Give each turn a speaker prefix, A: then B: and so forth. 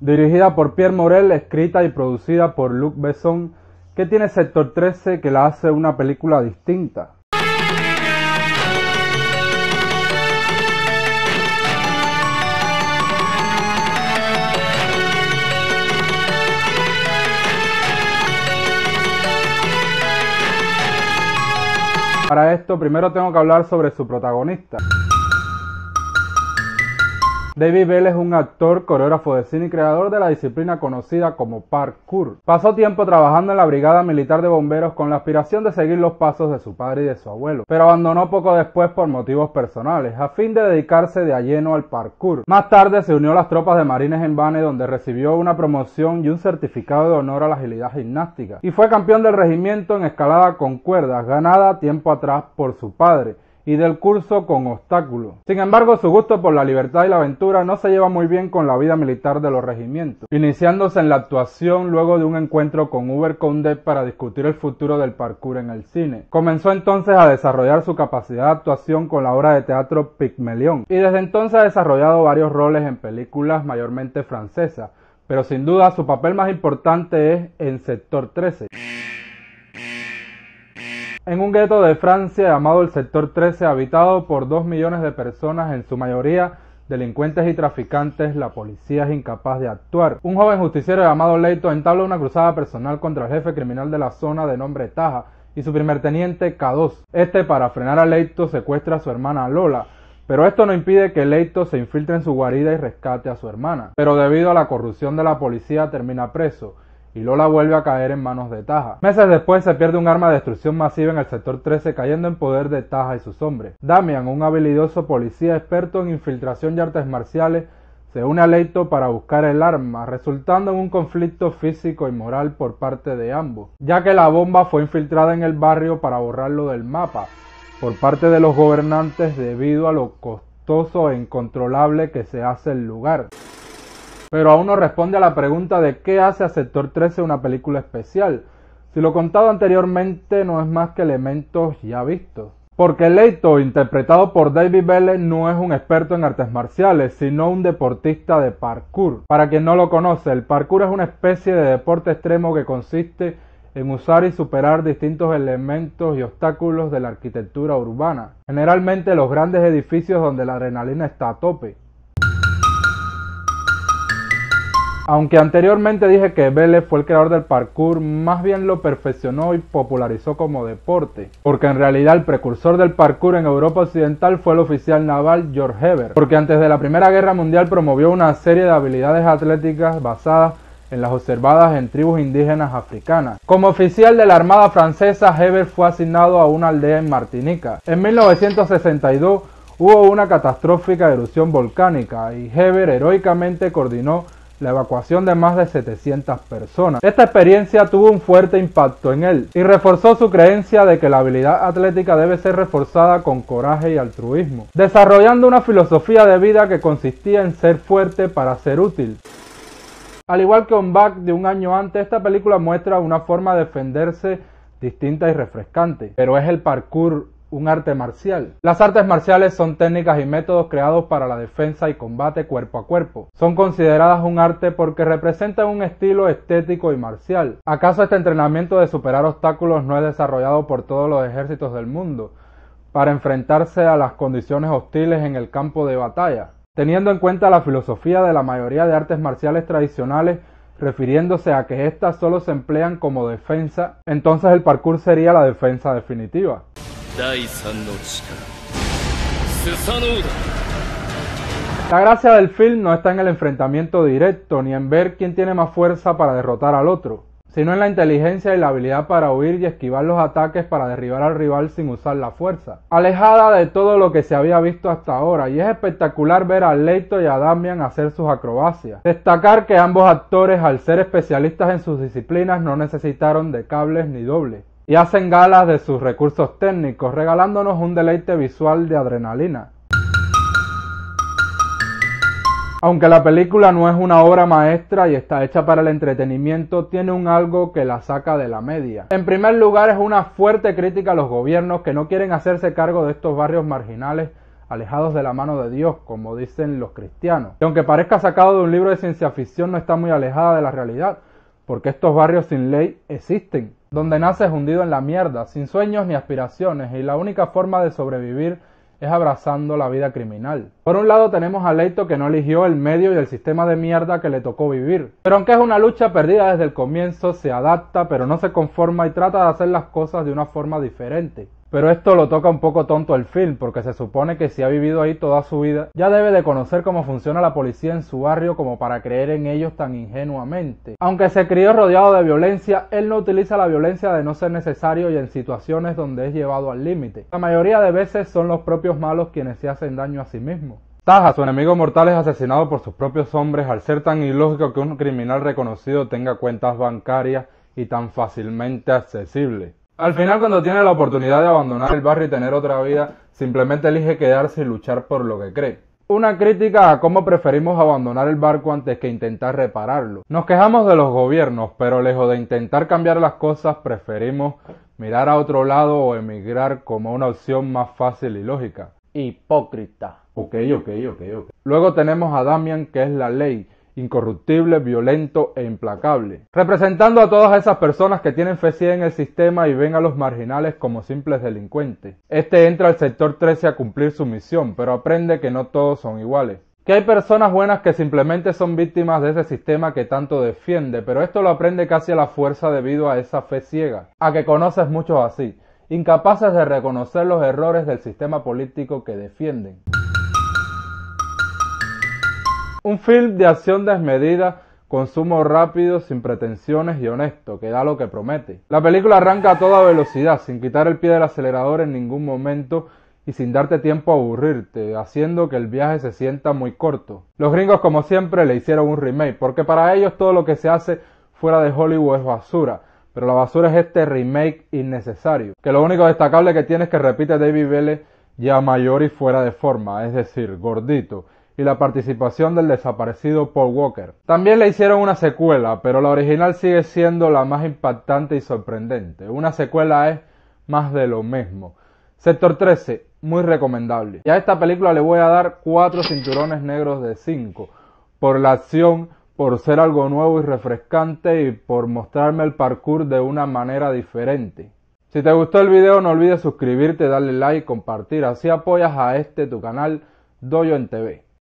A: Dirigida por Pierre Morel, escrita y producida por Luc Besson, que tiene sector 13 que la hace una película distinta. Para esto primero tengo que hablar sobre su protagonista. David Bell es un actor, coreógrafo de cine y creador de la disciplina conocida como parkour. Pasó tiempo trabajando en la Brigada Militar de Bomberos con la aspiración de seguir los pasos de su padre y de su abuelo, pero abandonó poco después por motivos personales, a fin de dedicarse de a lleno al parkour. Más tarde se unió a las tropas de Marines en Bane donde recibió una promoción y un certificado de honor a la agilidad gimnástica, y fue campeón del regimiento en escalada con cuerdas, ganada tiempo atrás por su padre y del curso con obstáculos. Sin embargo, su gusto por la libertad y la aventura no se lleva muy bien con la vida militar de los regimientos, iniciándose en la actuación luego de un encuentro con Uber Conde para discutir el futuro del parkour en el cine. Comenzó entonces a desarrollar su capacidad de actuación con la obra de teatro Pigmelión y desde entonces ha desarrollado varios roles en películas mayormente francesas, pero sin duda su papel más importante es en Sector 13 en un gueto de Francia llamado el Sector 13, habitado por dos millones de personas, en su mayoría delincuentes y traficantes, la policía es incapaz de actuar. Un joven justiciero llamado Leito entabla una cruzada personal contra el jefe criminal de la zona de nombre Taja y su primer teniente K2. Este, para frenar a Leito, secuestra a su hermana Lola, pero esto no impide que Leito se infiltre en su guarida y rescate a su hermana. Pero debido a la corrupción de la policía termina preso y Lola vuelve a caer en manos de Taja. Meses después se pierde un arma de destrucción masiva en el sector 13 cayendo en poder de Taja y sus hombres. Damian, un habilidoso policía experto en infiltración y artes marciales, se une a Leito para buscar el arma, resultando en un conflicto físico y moral por parte de ambos, ya que la bomba fue infiltrada en el barrio para borrarlo del mapa por parte de los gobernantes debido a lo costoso e incontrolable que se hace el lugar pero aún no responde a la pregunta de qué hace a Sector 13 una película especial. Si lo contado anteriormente no es más que elementos ya vistos. Porque Leito, interpretado por David Vélez, no es un experto en artes marciales, sino un deportista de parkour. Para quien no lo conoce, el parkour es una especie de deporte extremo que consiste en usar y superar distintos elementos y obstáculos de la arquitectura urbana, generalmente los grandes edificios donde la adrenalina está a tope. Aunque anteriormente dije que Vélez fue el creador del parkour, más bien lo perfeccionó y popularizó como deporte, porque en realidad el precursor del parkour en Europa Occidental fue el oficial naval George Heber, porque antes de la Primera Guerra Mundial promovió una serie de habilidades atléticas basadas en las observadas en tribus indígenas africanas. Como oficial de la Armada Francesa, Heber fue asignado a una aldea en Martinica. En 1962 hubo una catastrófica erupción volcánica y Heber heroicamente coordinó la evacuación de más de 700 personas. Esta experiencia tuvo un fuerte impacto en él y reforzó su creencia de que la habilidad atlética debe ser reforzada con coraje y altruismo, desarrollando una filosofía de vida que consistía en ser fuerte para ser útil. Al igual que On Back de un año antes, esta película muestra una forma de defenderse distinta y refrescante, pero es el parkour un arte marcial. Las artes marciales son técnicas y métodos creados para la defensa y combate cuerpo a cuerpo. Son consideradas un arte porque representan un estilo estético y marcial. ¿Acaso este entrenamiento de superar obstáculos no es desarrollado por todos los ejércitos del mundo para enfrentarse a las condiciones hostiles en el campo de batalla? Teniendo en cuenta la filosofía de la mayoría de artes marciales tradicionales, refiriéndose a que éstas solo se emplean como defensa, entonces el parkour sería la defensa definitiva. La gracia del film no está en el enfrentamiento directo ni en ver quién tiene más fuerza para derrotar al otro, sino en la inteligencia y la habilidad para huir y esquivar los ataques para derribar al rival sin usar la fuerza, alejada de todo lo que se había visto hasta ahora, y es espectacular ver a Leito y a Damian hacer sus acrobacias. Destacar que ambos actores, al ser especialistas en sus disciplinas, no necesitaron de cables ni dobles y hacen galas de sus recursos técnicos, regalándonos un deleite visual de adrenalina. Aunque la película no es una obra maestra y está hecha para el entretenimiento, tiene un algo que la saca de la media. En primer lugar, es una fuerte crítica a los gobiernos que no quieren hacerse cargo de estos barrios marginales alejados de la mano de Dios, como dicen los cristianos. Y aunque parezca sacado de un libro de ciencia ficción, no está muy alejada de la realidad, porque estos barrios sin ley existen donde naces hundido en la mierda, sin sueños ni aspiraciones, y la única forma de sobrevivir es abrazando la vida criminal. Por un lado tenemos a Leito que no eligió el medio y el sistema de mierda que le tocó vivir. Pero aunque es una lucha perdida desde el comienzo, se adapta, pero no se conforma y trata de hacer las cosas de una forma diferente. Pero esto lo toca un poco tonto el film, porque se supone que si ha vivido ahí toda su vida, ya debe de conocer cómo funciona la policía en su barrio como para creer en ellos tan ingenuamente. Aunque se crió rodeado de violencia, él no utiliza la violencia de no ser necesario y en situaciones donde es llevado al límite. La mayoría de veces son los propios malos quienes se hacen daño a sí mismos. Taja, su enemigo mortal, es asesinado por sus propios hombres al ser tan ilógico que un criminal reconocido tenga cuentas bancarias y tan fácilmente accesible. Al final, cuando tiene la oportunidad de abandonar el barrio y tener otra vida, simplemente elige quedarse y luchar por lo que cree. Una crítica a cómo preferimos abandonar el barco antes que intentar repararlo. Nos quejamos de los gobiernos, pero lejos de intentar cambiar las cosas, preferimos mirar a otro lado o emigrar como una opción más fácil y lógica. Hipócrita. Ok, ok, ok, Luego tenemos a Damian, que es la ley incorruptible, violento e implacable. Representando a todas esas personas que tienen fe ciega en el sistema y ven a los marginales como simples delincuentes. Este entra al sector 13 a cumplir su misión, pero aprende que no todos son iguales. Que hay personas buenas que simplemente son víctimas de ese sistema que tanto defiende, pero esto lo aprende casi a la fuerza debido a esa fe ciega, a que conoces muchos así, incapaces de reconocer los errores del sistema político que defienden. Un film de acción desmedida, consumo rápido, sin pretensiones y honesto, que da lo que promete. La película arranca a toda velocidad, sin quitar el pie del acelerador en ningún momento y sin darte tiempo a aburrirte, haciendo que el viaje se sienta muy corto. Los gringos como siempre le hicieron un remake, porque para ellos todo lo que se hace fuera de Hollywood es basura, pero la basura es este remake innecesario, que lo único destacable que tiene es que repite David Vélez ya mayor y fuera de forma, es decir, gordito, y la participación del desaparecido Paul Walker. También le hicieron una secuela, pero la original sigue siendo la más impactante y sorprendente. Una secuela es más de lo mismo. Sector 13, muy recomendable. Y a esta película le voy a dar 4 cinturones negros de 5 por la acción, por ser algo nuevo y refrescante y por mostrarme el parkour de una manera diferente. Si te gustó el video no olvides suscribirte, darle like y compartir, así apoyas a este tu canal Doyo en TV.